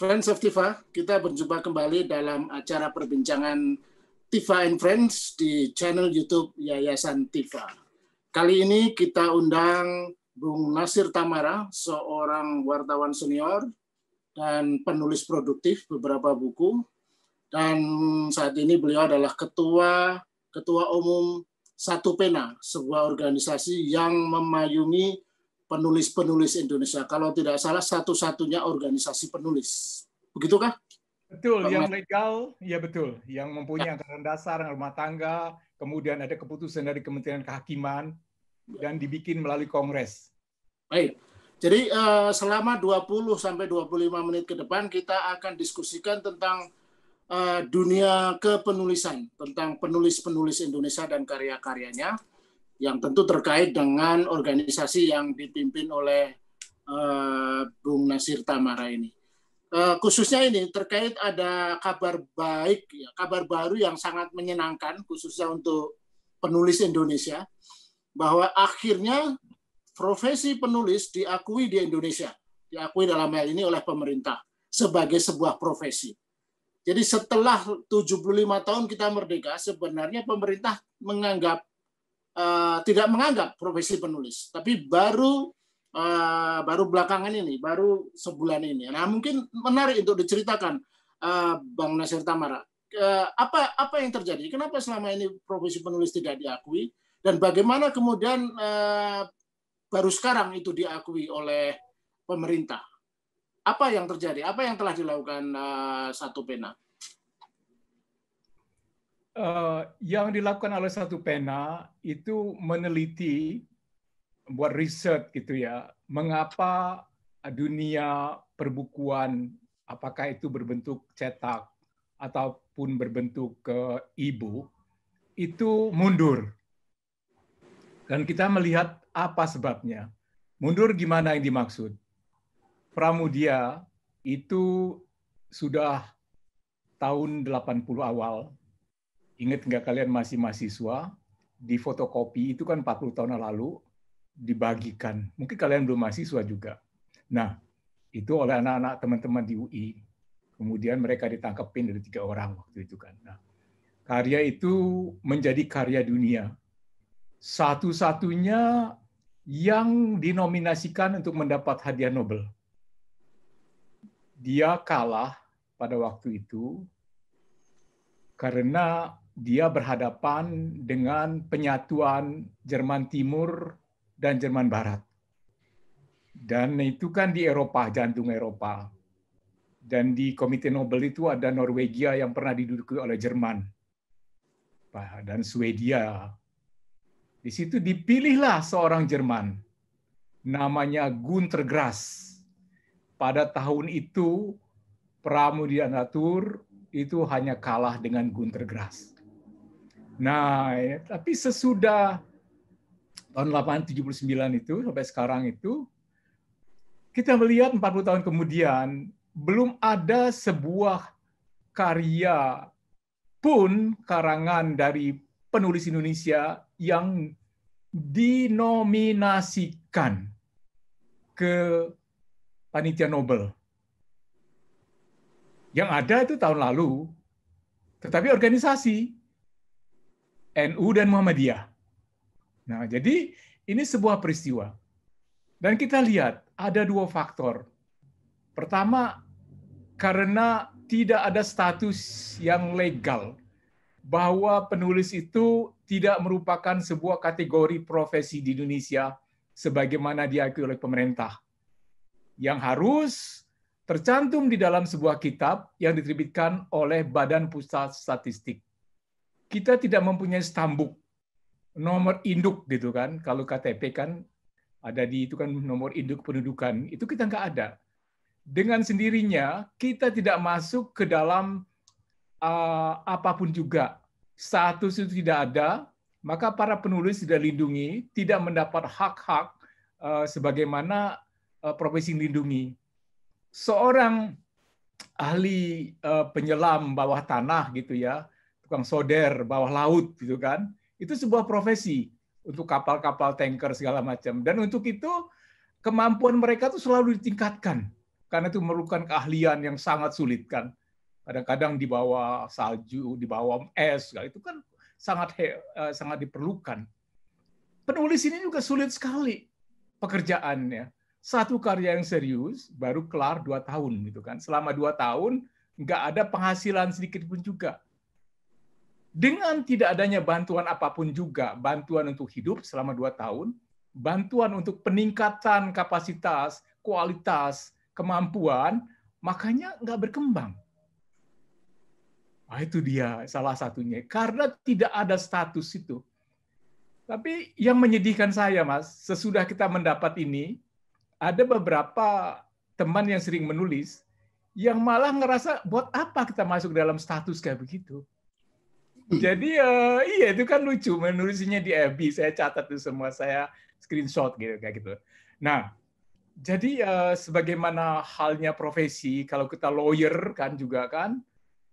Friends of Tifa, kita berjumpa kembali dalam acara perbincangan Tifa and Friends di channel YouTube Yayasan Tifa. Kali ini kita undang Bung Nasir Tamara, seorang wartawan senior dan penulis produktif beberapa buku. Dan saat ini beliau adalah ketua ketua umum Satu Pena, sebuah organisasi yang memayungi penulis-penulis Indonesia. Kalau tidak salah satu-satunya organisasi penulis. Begitukah? Betul, Bang yang legal, ya betul. Yang mempunyai ya. anggaran dasar, rumah tangga, kemudian ada keputusan dari Kementerian Kehakiman, ya. dan dibikin melalui Kongres. Baik, jadi eh, selama 20-25 menit ke depan kita akan diskusikan tentang eh, dunia kepenulisan, tentang penulis-penulis Indonesia dan karya-karyanya yang tentu terkait dengan organisasi yang dipimpin oleh uh, Bung Nasir Tamara ini. Eh, khususnya ini terkait ada kabar baik, ya, kabar baru yang sangat menyenangkan khususnya untuk penulis Indonesia bahwa akhirnya profesi penulis diakui di Indonesia, diakui dalam hal ini oleh pemerintah sebagai sebuah profesi. Jadi setelah 75 tahun kita merdeka, sebenarnya pemerintah menganggap uh, tidak menganggap profesi penulis, tapi baru uh, baru belakangan ini, baru sebulan ini. Nah, mungkin menarik untuk diceritakan uh, Bang Nasir Tamara. Uh, apa apa yang terjadi? Kenapa selama ini profesi penulis tidak diakui dan bagaimana kemudian uh, baru sekarang itu diakui oleh pemerintah? Apa yang terjadi? Apa yang telah dilakukan uh, satu pena? Eh, yang dilakukan oleh satu pena itu meneliti, buat riset gitu ya, mengapa dunia perbukuan, apakah itu berbentuk cetak ataupun berbentuk ke eh, ibu itu mundur. Dan kita melihat apa sebabnya. Mundur gimana yang dimaksud? Pramudia itu sudah tahun 80 awal Ingat nggak kalian masih mahasiswa, di fotokopi itu kan 40 tahun lalu dibagikan. Mungkin kalian belum mahasiswa juga. Nah, itu oleh anak-anak teman-teman di UI. Kemudian mereka ditangkepin dari tiga orang waktu itu kan. Nah, karya itu menjadi karya dunia. Satu-satunya yang dinominasikan untuk mendapat hadiah Nobel. Dia kalah pada waktu itu karena dia berhadapan dengan penyatuan Jerman Timur dan Jerman Barat. Dan itu kan di Eropa, jantung Eropa. Dan di Komite Nobel itu ada Norwegia yang pernah diduduki oleh Jerman. Dan Swedia. Di situ dipilihlah seorang Jerman. Namanya Gunter Grass. Pada tahun itu, Pramudia Natur itu hanya kalah dengan Gunter Grass. Nah, ya, tapi sesudah tahun 879 itu sampai sekarang itu kita melihat 40 tahun kemudian belum ada sebuah karya pun karangan dari penulis Indonesia yang dinominasikan ke panitia Nobel. Yang ada itu tahun lalu, tetapi organisasi NU dan Muhammadiyah. Nah, jadi ini sebuah peristiwa. Dan kita lihat ada dua faktor. Pertama, karena tidak ada status yang legal bahwa penulis itu tidak merupakan sebuah kategori profesi di Indonesia sebagaimana diakui oleh pemerintah. Yang harus tercantum di dalam sebuah kitab yang diterbitkan oleh Badan Pusat Statistik kita tidak mempunyai stambuk nomor induk gitu kan kalau KTP kan ada di itu kan nomor induk pendudukan itu kita nggak ada dengan sendirinya kita tidak masuk ke dalam uh, apapun juga status itu tidak ada maka para penulis tidak lindungi tidak mendapat hak-hak uh, sebagaimana uh, profesi lindungi seorang ahli uh, penyelam bawah tanah gitu ya tukang soder bawah laut gitu kan. Itu sebuah profesi untuk kapal-kapal tanker segala macam. Dan untuk itu kemampuan mereka tuh selalu ditingkatkan karena itu memerlukan keahlian yang sangat sulit kan. Kadang-kadang di bawah salju, di bawah es, itu kan sangat eh, sangat diperlukan. Penulis ini juga sulit sekali pekerjaannya. Satu karya yang serius baru kelar dua tahun gitu kan. Selama dua tahun nggak ada penghasilan sedikit pun juga dengan tidak adanya bantuan apapun juga, bantuan untuk hidup selama dua tahun, bantuan untuk peningkatan kapasitas, kualitas, kemampuan, makanya nggak berkembang. Nah, itu dia salah satunya. Karena tidak ada status itu. Tapi yang menyedihkan saya, Mas, sesudah kita mendapat ini, ada beberapa teman yang sering menulis, yang malah ngerasa, buat apa kita masuk dalam status kayak begitu? Hmm. Jadi uh, iya itu kan lucu menulisnya di FB. Saya catat itu semua, saya screenshot gitu kayak gitu. Nah, jadi uh, sebagaimana halnya profesi, kalau kita lawyer kan juga kan,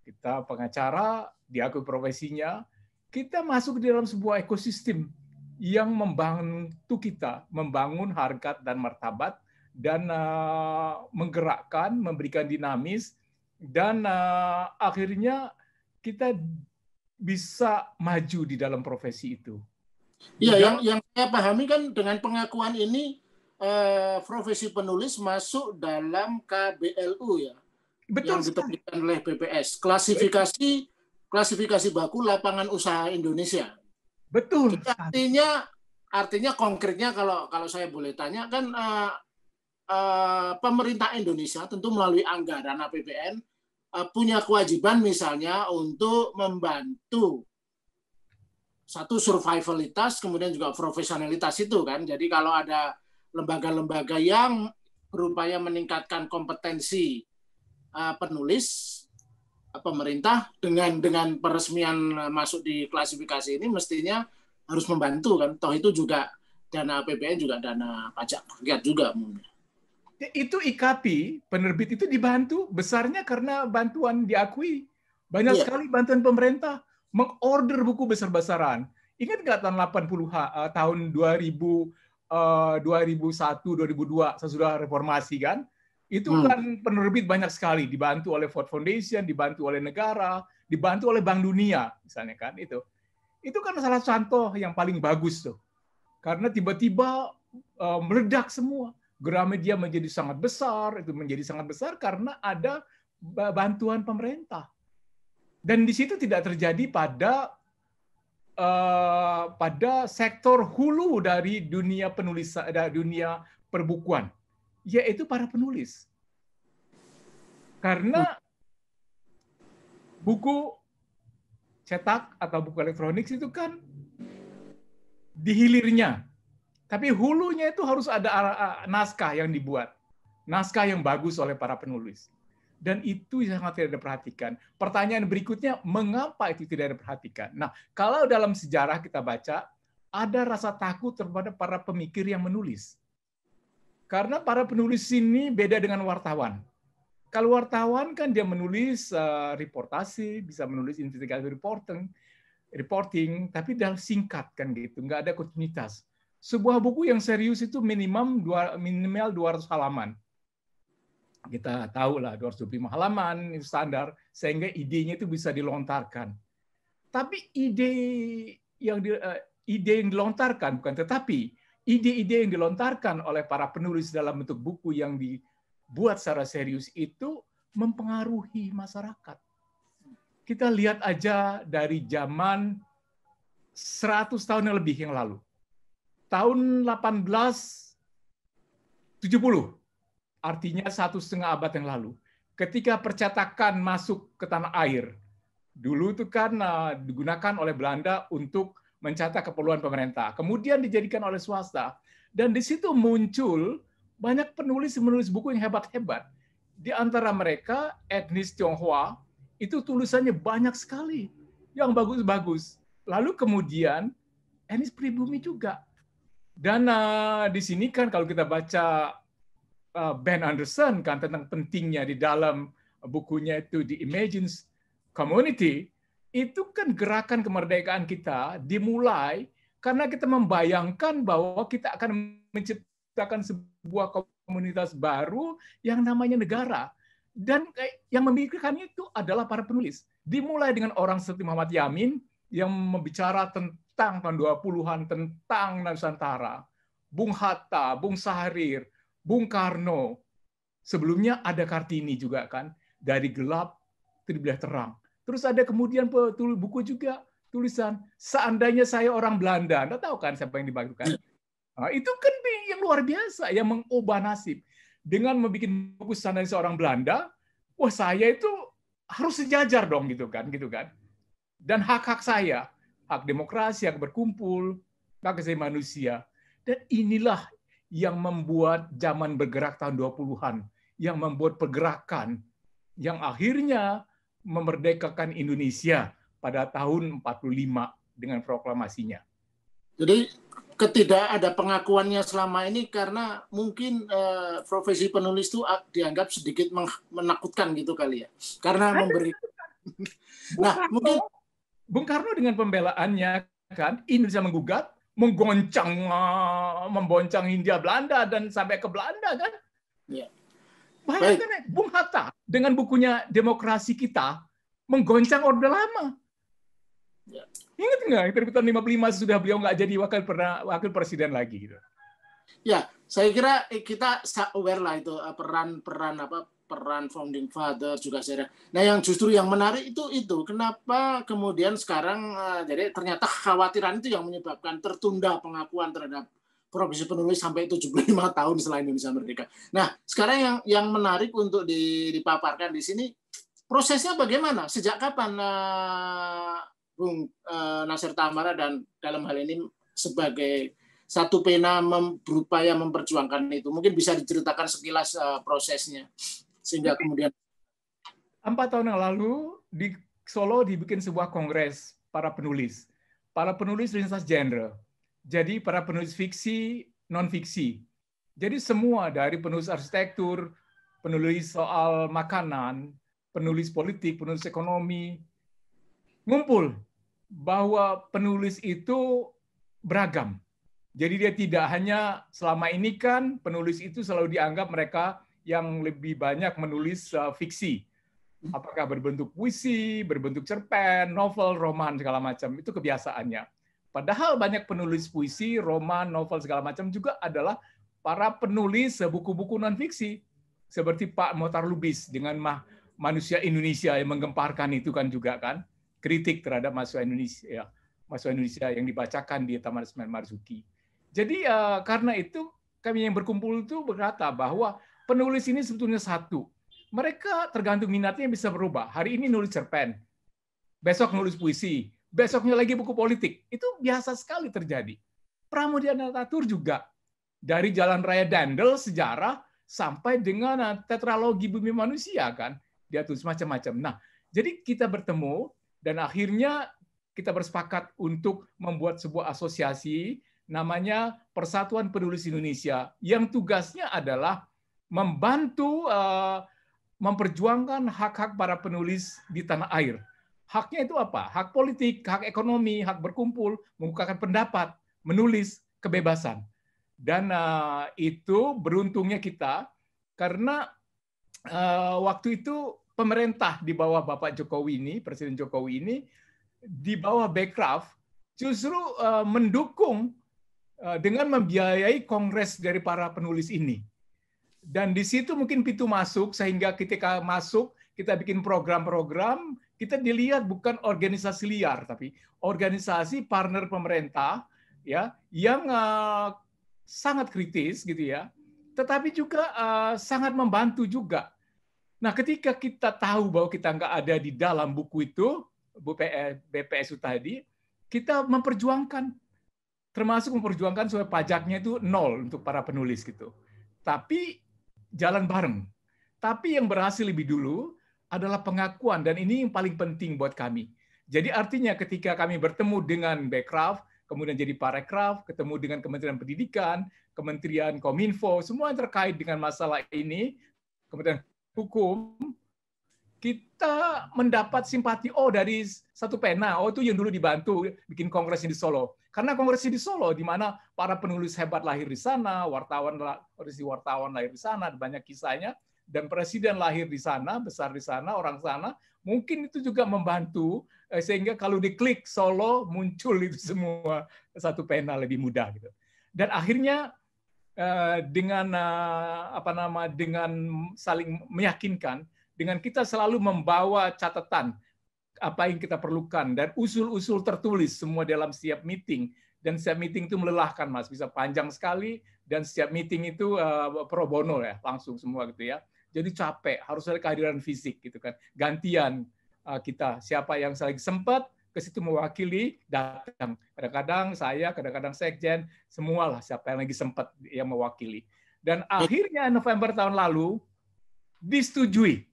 kita pengacara diakui profesinya, kita masuk di dalam sebuah ekosistem yang membantu kita membangun harkat dan martabat dan uh, menggerakkan, memberikan dinamis dan uh, akhirnya kita bisa maju di dalam profesi itu. Iya, yang yang saya pahami kan dengan pengakuan ini eh, profesi penulis masuk dalam KBLU ya. Betul. Yang diterbitkan oleh BPS. Klasifikasi klasifikasi baku lapangan usaha Indonesia. Betul. Jadi artinya artinya konkretnya kalau kalau saya boleh tanya kan uh, uh, pemerintah Indonesia tentu melalui anggaran APBN Eh, punya kewajiban misalnya untuk membantu satu survivalitas kemudian juga profesionalitas itu kan. Jadi kalau ada lembaga-lembaga yang berupaya meningkatkan kompetensi uh, penulis eh, pemerintah dengan dengan peresmian masuk di klasifikasi ini mestinya harus membantu kan. Toh itu juga dana APBN juga dana pajak rakyat juga mungkin. Ya, itu IKP penerbit itu dibantu besarnya karena bantuan diakui banyak yeah. sekali bantuan pemerintah mengorder buku besar-besaran ingat nggak tahun 80 eh, tahun 2000 2001 2002 sesudah reformasi kan itu hmm. kan penerbit banyak sekali dibantu oleh Ford Foundation dibantu oleh negara dibantu oleh Bank Dunia misalnya kan itu itu kan salah contoh yang paling bagus tuh karena tiba-tiba uh, meledak semua Gramedia menjadi sangat besar, itu menjadi sangat besar karena ada bantuan pemerintah. Dan di situ tidak terjadi pada uh, pada sektor hulu dari dunia penulis dari dunia perbukuan, yaitu para penulis. Karena hmm. buku cetak atau buku elektronik itu kan dihilirnya tapi hulunya itu harus ada naskah yang dibuat. Naskah yang bagus oleh para penulis. Dan itu sangat tidak diperhatikan. Pertanyaan berikutnya, mengapa itu tidak diperhatikan? Nah, kalau dalam sejarah kita baca, ada rasa takut terhadap para pemikir yang menulis. Karena para penulis ini beda dengan wartawan. Kalau wartawan kan dia menulis uh, reportasi, bisa menulis investigasi reporting, reporting, tapi dalam singkat kan gitu, nggak ada kontinuitas sebuah buku yang serius itu minimum dua, minimal 200 halaman. Kita tahu lah 225 halaman itu standar sehingga idenya itu bisa dilontarkan. Tapi ide yang di, eh, ide yang dilontarkan bukan tetapi ide-ide yang dilontarkan oleh para penulis dalam bentuk buku yang dibuat secara serius itu mempengaruhi masyarakat. Kita lihat aja dari zaman 100 tahun yang lebih yang lalu tahun 1870, artinya satu setengah abad yang lalu, ketika percetakan masuk ke tanah air, dulu itu kan eh, digunakan oleh Belanda untuk mencetak keperluan pemerintah, kemudian dijadikan oleh swasta, dan di situ muncul banyak penulis menulis buku yang hebat-hebat. Di antara mereka etnis Tionghoa itu tulisannya banyak sekali yang bagus-bagus. Lalu kemudian etnis pribumi juga dan uh, di sini kan kalau kita baca uh, Ben Anderson kan tentang pentingnya di dalam bukunya itu The Imagines Community, itu kan gerakan kemerdekaan kita dimulai karena kita membayangkan bahwa kita akan menciptakan sebuah komunitas baru yang namanya negara. Dan eh, yang memikirkannya itu adalah para penulis. Dimulai dengan orang seperti Muhammad Yamin yang membicara tentang tentang tahun 20-an tentang Nusantara, Bung Hatta, Bung Saharir, Bung Karno. Sebelumnya ada Kartini juga kan, dari gelap terbelah terang. Terus ada kemudian tulis buku juga tulisan seandainya saya orang Belanda, Anda tahu kan siapa yang dibagikan? Nah, itu kan yang luar biasa yang mengubah nasib dengan membuat buku seandainya seorang Belanda, wah saya itu harus sejajar dong gitu kan, gitu kan? Dan hak hak saya hak demokrasi, hak berkumpul, hak kesehatan manusia. Dan inilah yang membuat zaman bergerak tahun 20-an, yang membuat pergerakan yang akhirnya memerdekakan Indonesia pada tahun 45 dengan proklamasinya. Jadi ketidak ada pengakuannya selama ini karena mungkin eh, profesi penulis itu dianggap sedikit menakutkan gitu kali ya. Karena memberi Nah, mungkin Bung Karno dengan pembelaannya kan Indonesia menggugat, menggoncang, eh, memboncang Hindia Belanda dan sampai ke Belanda kan. Ya. Bayangkan Baik. Kan, Bung Hatta dengan bukunya Demokrasi Kita menggoncang Orde Lama. Ya. Ingat nggak terbitan 55 sudah beliau nggak jadi wakil pernah wakil presiden lagi gitu. Ya, saya kira eh, kita aware lah itu eh, peran-peran apa peran founding father juga saya. Nah, yang justru yang menarik itu itu kenapa kemudian sekarang eh, jadi ternyata khawatiran itu yang menyebabkan tertunda pengakuan terhadap profesi penulis sampai 75 tahun selain Indonesia merdeka. Nah, sekarang yang yang menarik untuk dipaparkan di sini prosesnya bagaimana? Sejak kapan uh, Bung uh, Nasir Tamara dan dalam hal ini sebagai satu pena mem, berupaya memperjuangkan itu. Mungkin bisa diceritakan sekilas uh, prosesnya sehingga kemudian empat tahun yang lalu di Solo dibikin sebuah kongres para penulis, para penulis lintas genre. Jadi para penulis fiksi, non fiksi. Jadi semua dari penulis arsitektur, penulis soal makanan, penulis politik, penulis ekonomi, ngumpul bahwa penulis itu beragam. Jadi dia tidak hanya selama ini kan penulis itu selalu dianggap mereka yang lebih banyak menulis uh, fiksi. Hmm. Apakah berbentuk puisi, berbentuk cerpen, novel, roman segala macam itu kebiasaannya. Padahal banyak penulis puisi, roman, novel segala macam juga adalah para penulis buku-buku non fiksi seperti Pak Motar Lubis dengan mah manusia Indonesia yang menggemparkan itu kan juga kan kritik terhadap mahasiswa Indonesia ya, mahasiswa Indonesia yang dibacakan di Taman Semen Marzuki. Jadi uh, karena itu kami yang berkumpul itu berkata bahwa penulis ini sebetulnya satu. Mereka tergantung minatnya bisa berubah. Hari ini nulis cerpen, besok nulis puisi, besoknya lagi buku politik. Itu biasa sekali terjadi. Pramudia Natatur juga. Dari Jalan Raya Dandel, sejarah, sampai dengan tetralogi bumi manusia kan. Dia tulis macam-macam. Nah, jadi kita bertemu dan akhirnya kita bersepakat untuk membuat sebuah asosiasi namanya Persatuan Penulis Indonesia yang tugasnya adalah membantu uh, memperjuangkan hak-hak para penulis di tanah air. Haknya itu apa? Hak politik, hak ekonomi, hak berkumpul, mengukakan pendapat, menulis, kebebasan. Dan uh, itu beruntungnya kita karena uh, waktu itu pemerintah di bawah Bapak Jokowi ini, Presiden Jokowi ini, di bawah Backcraft justru uh, mendukung uh, dengan membiayai kongres dari para penulis ini dan di situ mungkin pintu masuk sehingga ketika masuk kita bikin program-program, kita dilihat bukan organisasi liar tapi organisasi partner pemerintah ya yang uh, sangat kritis gitu ya. Tetapi juga uh, sangat membantu juga. Nah, ketika kita tahu bahwa kita nggak ada di dalam buku itu, BPS eh, BPSU tadi, kita memperjuangkan termasuk memperjuangkan supaya pajaknya itu nol untuk para penulis gitu. Tapi jalan bareng. Tapi yang berhasil lebih dulu adalah pengakuan dan ini yang paling penting buat kami. Jadi artinya ketika kami bertemu dengan Backcraft, kemudian jadi Parecraft, ketemu dengan Kementerian Pendidikan, Kementerian Kominfo, semua yang terkait dengan masalah ini, kemudian hukum, kita mendapat simpati oh dari satu pena oh itu yang dulu dibantu bikin kongres di Solo karena kongres di Solo di mana para penulis hebat lahir di sana wartawan wartawan lahir di sana banyak kisahnya dan presiden lahir di sana besar di sana orang sana mungkin itu juga membantu eh, sehingga kalau diklik Solo muncul itu semua satu pena lebih mudah gitu dan akhirnya eh, dengan eh, apa nama dengan saling meyakinkan dengan kita selalu membawa catatan apa yang kita perlukan dan usul-usul tertulis semua dalam setiap meeting dan setiap meeting itu melelahkan mas bisa panjang sekali dan setiap meeting itu uh, pro bono ya langsung semua gitu ya jadi capek harus ada kehadiran fisik gitu kan gantian uh, kita siapa yang lagi sempat ke situ mewakili datang kadang-kadang saya kadang-kadang sekjen semualah siapa yang lagi sempat yang mewakili dan akhirnya November tahun lalu disetujui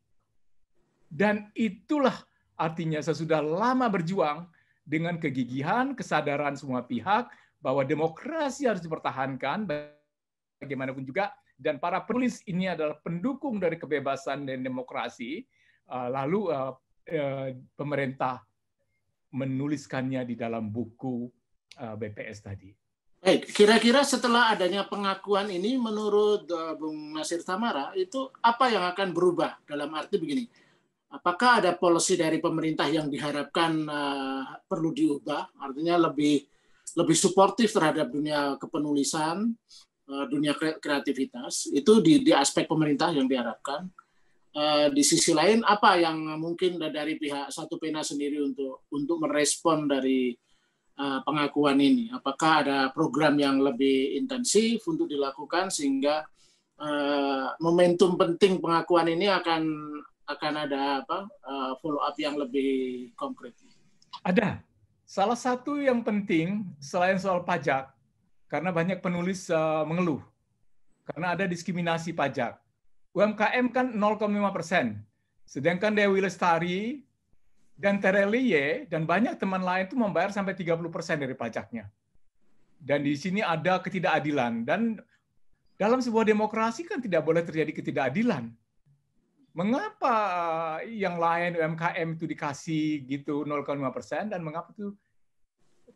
dan itulah artinya saya sudah lama berjuang dengan kegigihan, kesadaran semua pihak bahwa demokrasi harus dipertahankan bagaimanapun juga dan para penulis ini adalah pendukung dari kebebasan dan demokrasi. Eh, lalu eh, eh, pemerintah menuliskannya di dalam buku BPS tadi. Baik, kira-kira setelah adanya pengakuan ini, menurut Bung Nasir Tamara, itu apa yang akan berubah dalam arti begini? apakah ada policy dari pemerintah yang diharapkan uh, perlu diubah artinya lebih lebih suportif terhadap dunia kepenulisan uh, dunia kreativitas itu di, di aspek pemerintah yang diharapkan uh, di sisi lain apa yang mungkin dari pihak satu pena sendiri untuk untuk merespon dari uh, pengakuan ini apakah ada program yang lebih intensif untuk dilakukan sehingga momentum penting pengakuan ini akan akan ada apa uh, follow up yang lebih konkret? Ada. Salah satu yang penting selain soal pajak, karena banyak penulis eh, mengeluh karena ada diskriminasi pajak. UMKM kan 0,5 persen, sedangkan Dewi Lestari dan Terelie dan banyak teman lain itu membayar sampai 30 persen dari pajaknya. Dan di sini ada ketidakadilan dan dalam sebuah demokrasi kan tidak boleh terjadi ketidakadilan mengapa eh, yang lain UMKM itu dikasih gitu 0,5 persen dan mengapa itu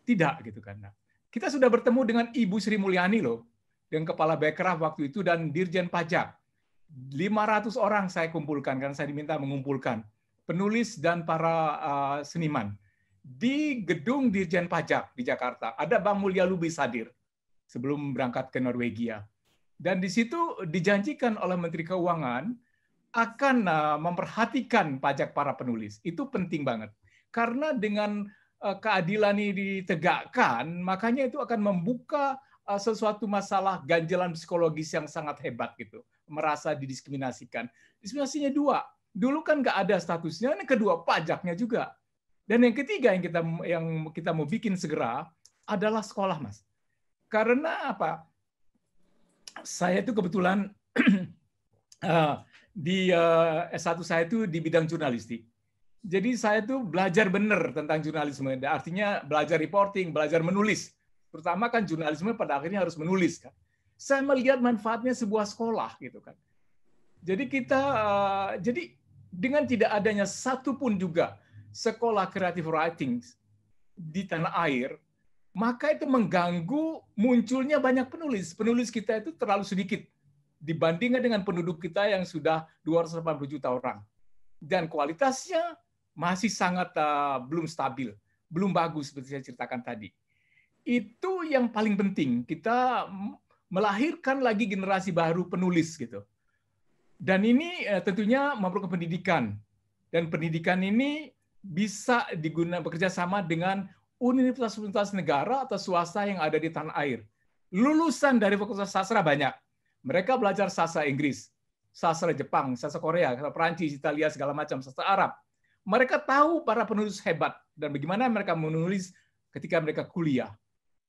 tidak gitu kan. Nah, kita sudah bertemu dengan Ibu Sri Mulyani loh, dengan Kepala Bekraf waktu itu dan Dirjen Pajak. 500 orang saya kumpulkan karena saya diminta mengumpulkan penulis dan para uh, seniman di gedung Dirjen Pajak di Jakarta. Ada Bang Mulya Lubis hadir sebelum berangkat ke Norwegia. Dan di situ dijanjikan oleh Menteri Keuangan akan eh, memperhatikan pajak para penulis. Itu penting banget. Karena dengan eh, keadilan ini ditegakkan, makanya itu akan membuka eh, sesuatu masalah ganjalan psikologis yang sangat hebat gitu. Merasa didiskriminasikan. Diskriminasinya dua. Dulu kan nggak ada statusnya, ini kedua pajaknya juga. Dan yang ketiga yang kita yang kita mau bikin segera adalah sekolah, Mas. Karena apa? Saya itu kebetulan uh, di eh, satu S1 saya itu di bidang jurnalistik. Jadi saya itu belajar benar tentang jurnalisme. Artinya belajar reporting, belajar menulis. Pertama kan jurnalisme pada akhirnya harus menulis kan. Saya melihat manfaatnya sebuah sekolah gitu kan. Jadi kita eh, jadi dengan tidak adanya satu pun juga sekolah creative writing di tanah air, maka itu mengganggu munculnya banyak penulis. Penulis kita itu terlalu sedikit dibandingkan dengan penduduk kita yang sudah 280 juta orang. Dan kualitasnya masih sangat uh, belum stabil, belum bagus seperti saya ceritakan tadi. Itu yang paling penting, kita melahirkan lagi generasi baru penulis gitu. Dan ini uh, tentunya memerlukan pendidikan. Dan pendidikan ini bisa digunakan bekerja sama dengan universitas-universitas negara atau swasta yang ada di tanah air. Lulusan dari fakultas sastra banyak mereka belajar sastra Inggris, sastra Jepang, sastra Korea, sastra Perancis, Italia, segala macam, sastra Arab. Mereka tahu para penulis hebat dan bagaimana mereka menulis ketika mereka kuliah.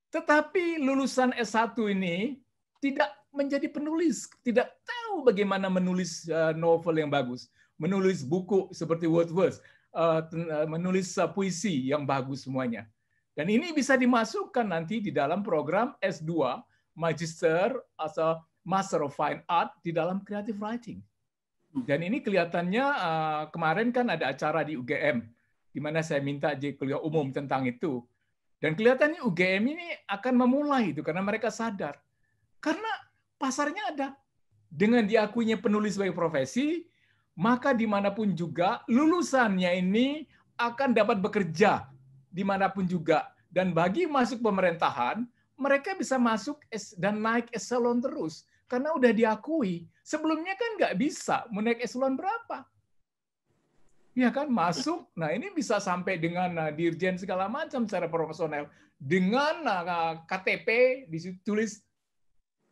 Tetapi lulusan S1 ini tidak menjadi penulis, tidak tahu bagaimana menulis eh, novel yang bagus, menulis buku seperti Wordsworth, eh, eh, menulis puisi yang bagus semuanya. Dan ini bisa dimasukkan nanti di dalam program S2 Magister atau Master of Fine Art di dalam creative writing. Hmm. Dan ini kelihatannya eh, kemarin kan ada acara di UGM di mana saya minta jadi kuliah umum tentang itu. Dan kelihatannya UGM ini akan memulai itu karena mereka sadar. Karena pasarnya ada. Dengan diakuinya penulis sebagai profesi, maka dimanapun juga lulusannya ini akan dapat bekerja dimanapun juga. Dan bagi masuk pemerintahan, mereka bisa masuk dan naik eselon terus. Karena udah diakui. Sebelumnya kan nggak bisa menaik eselon berapa. Ya kan masuk. Nah ini bisa sampai dengan nah, dirjen segala macam secara profesional. Dengan nah, nah, KTP ditulis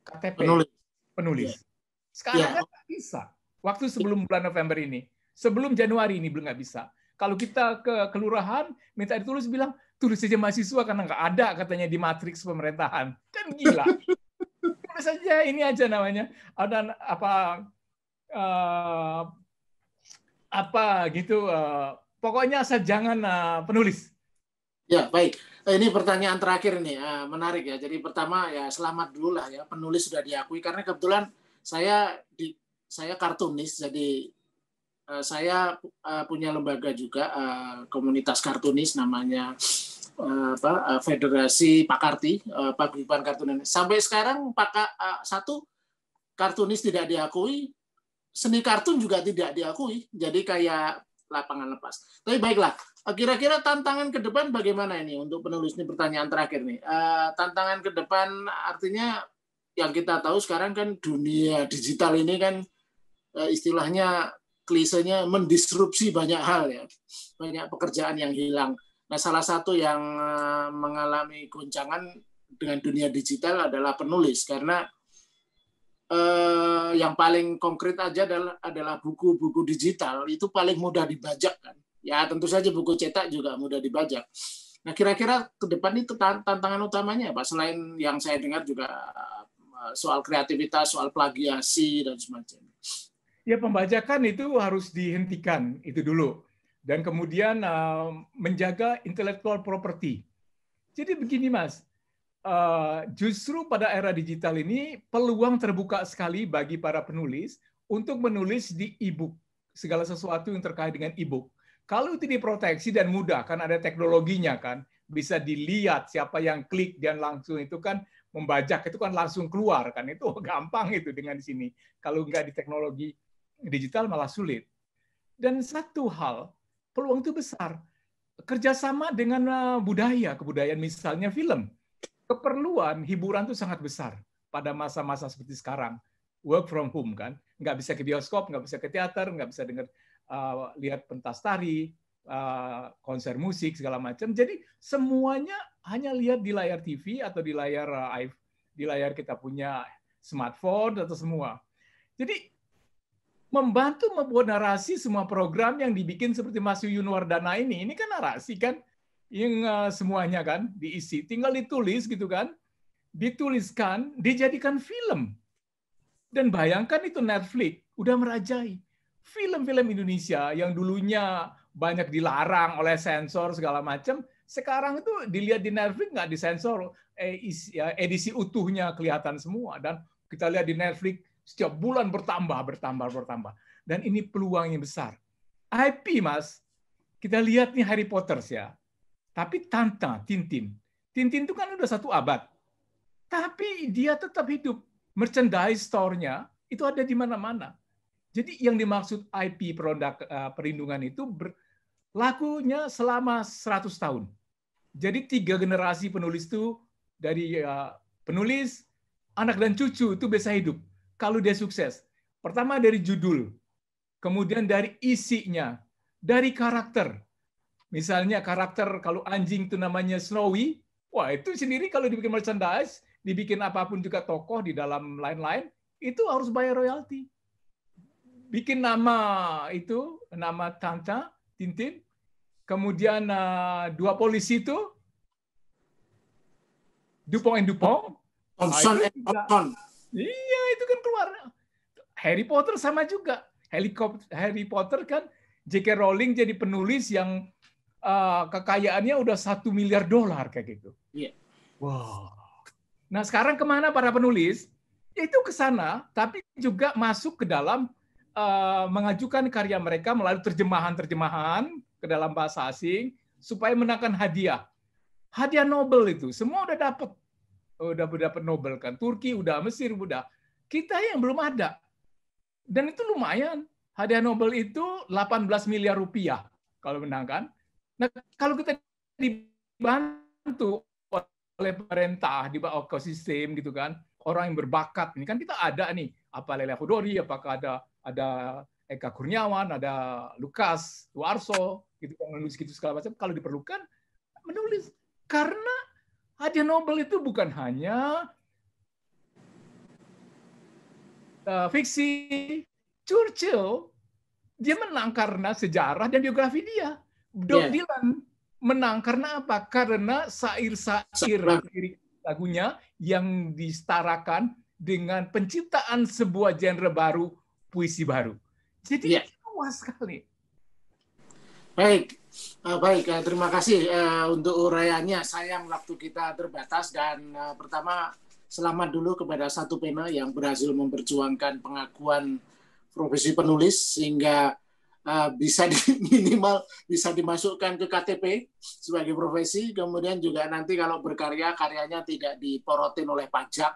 KTP penulis. penulis. Iya. Sekarang ya. kan nggak bisa. Waktu sebelum bulan November ini, sebelum Januari ini belum nggak bisa. Kalau kita ke kelurahan minta ditulis bilang tulis saja mahasiswa karena nggak ada katanya di matriks pemerintahan. Kan gila. apa saja ini aja namanya ada apa uh, apa gitu uh, pokoknya jangan uh, penulis. Ya baik. Ini pertanyaan terakhir nih uh, menarik ya. Jadi pertama ya selamat dulu lah ya penulis sudah diakui karena kebetulan saya di saya kartunis jadi uh, saya uh, punya lembaga juga uh, komunitas kartunis namanya Eh, apa, eh, Federasi Pakarti eh, Paguyuban Kartunis. Sampai sekarang Paka satu kartunis tidak diakui, seni kartun juga tidak diakui. Jadi kayak lapangan lepas. Tapi baiklah, kira-kira tantangan ke depan bagaimana ini untuk penulis ini pertanyaan terakhir nih. Tantangan ke depan artinya yang kita tahu sekarang kan dunia digital ini kan istilahnya klisenya mendisrupsi banyak hal ya banyak pekerjaan yang hilang Nah, salah satu yang eh, mengalami goncangan dengan dunia digital adalah penulis karena eh, yang paling konkret aja adalah adalah buku-buku digital itu paling mudah dibajak kan. Ya, tentu saja buku cetak juga mudah dibajak. Nah, kira-kira ke depan itu tantangan utamanya Pak selain yang saya dengar juga eh, soal kreativitas, soal plagiasi dan semacamnya. Ya, pembajakan itu harus dihentikan itu dulu dan kemudian uh, menjaga intellectual property. Jadi begini Mas, uh, justru pada era digital ini peluang terbuka sekali bagi para penulis untuk menulis di e-book segala sesuatu yang terkait dengan e-book. Kalau itu diproteksi dan mudah kan ada teknologinya kan, bisa dilihat siapa yang klik dan langsung itu kan membajak itu kan langsung keluar kan itu gampang itu dengan di sini. Kalau nggak di teknologi digital malah sulit. Dan satu hal peluang itu besar. Kerjasama dengan eh, budaya, kebudayaan misalnya film. Keperluan hiburan itu sangat besar pada masa-masa seperti sekarang. Work from home kan. Nggak bisa ke bioskop, nggak bisa ke teater, nggak bisa dengar uh, eh, lihat pentas tari, uh, konser musik, segala macam. Jadi semuanya hanya lihat di layar TV atau di layar uh, di layar kita punya smartphone atau semua. Jadi membantu membuat narasi semua program yang dibikin seperti Mas Yuyun Wardana ini. Ini kan narasi kan yang uh, semuanya kan diisi, tinggal ditulis gitu kan. Dituliskan, dijadikan film. Dan bayangkan itu Netflix udah merajai film-film Indonesia yang dulunya banyak dilarang oleh sensor segala macam, sekarang itu dilihat di Netflix nggak disensor, eh, ya, edisi utuhnya kelihatan semua dan kita lihat di Netflix setiap bulan bertambah, bertambah, bertambah. Dan ini peluangnya besar. IP, Mas, kita lihat nih Harry Potter ya. Tapi Tanta, Tintin. Tintin itu kan udah satu abad. Tapi dia tetap hidup. Merchandise store-nya itu ada di mana-mana. Jadi yang dimaksud IP produk eh, perlindungan itu berlakunya selama 100 tahun. Jadi tiga generasi penulis itu dari eh, penulis, anak dan cucu itu bisa hidup kalau dia sukses? Pertama dari judul, kemudian dari isinya, dari karakter. Misalnya karakter kalau anjing itu namanya Snowy, wah itu sendiri kalau dibikin merchandise, dibikin apapun juga tokoh di dalam lain-lain, itu harus bayar royalti. Bikin nama itu, nama Tanta, Tintin, kemudian eh, dua polisi itu, Dupong and Dupong, Thompson nah, and Thompson. Iya, itu kan keluar. Harry Potter sama juga. Helikopter Harry Potter kan J.K. Rowling jadi penulis yang uh, kekayaannya udah satu miliar dolar kayak gitu. Iya. Yeah. Wow. Nah sekarang kemana para penulis? Ya itu ke sana, tapi juga masuk ke dalam uh, mengajukan karya mereka melalui terjemahan-terjemahan ke dalam bahasa asing supaya menangkan hadiah. Hadiah Nobel itu semua udah dapat udah dapat Nobel kan Turki udah Mesir udah kita yang belum ada dan itu lumayan hadiah Nobel itu 18 miliar rupiah kalau menang kan nah kalau kita dibantu oleh pemerintah di bawah ekosistem gitu kan orang yang berbakat ini kan kita ada nih apa Lele Kudori apakah ada ada Eka Kurniawan ada Lukas Tuarso gitu kan menulis gitu segala macam kalau diperlukan menulis karena Hadiah Nobel itu bukan hanya e, fiksi. Churchill dia menang karena sejarah dan biografi dia. Bob yeah. Dylan menang karena apa? Karena sair-sair lagunya yang disetarakan dengan penciptaan sebuah genre baru, puisi baru. Jadi yeah. luas sekali. Baik, Uh, baik, uh, terima kasih uh, untuk uraiannya. Sayang waktu kita terbatas dan uh, pertama selamat dulu kepada satu pena yang berhasil memperjuangkan pengakuan profesi penulis sehingga uh, bisa di, minimal bisa dimasukkan ke KTP sebagai profesi. Kemudian juga nanti kalau berkarya karyanya tidak diporotin oleh pajak.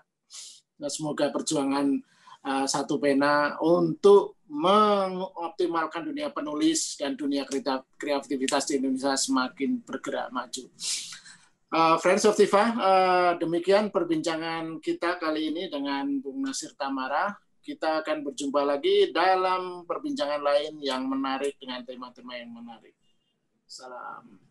Nah, semoga perjuangan uh, satu pena untuk mengoptimalkan dunia penulis dan dunia kreativitas di Indonesia semakin bergerak maju. Uh, Friends of Tifa, uh, demikian perbincangan kita kali ini dengan Bung Nasir Tamara. Kita akan berjumpa lagi dalam perbincangan lain yang menarik dengan tema-tema yang menarik. Salam.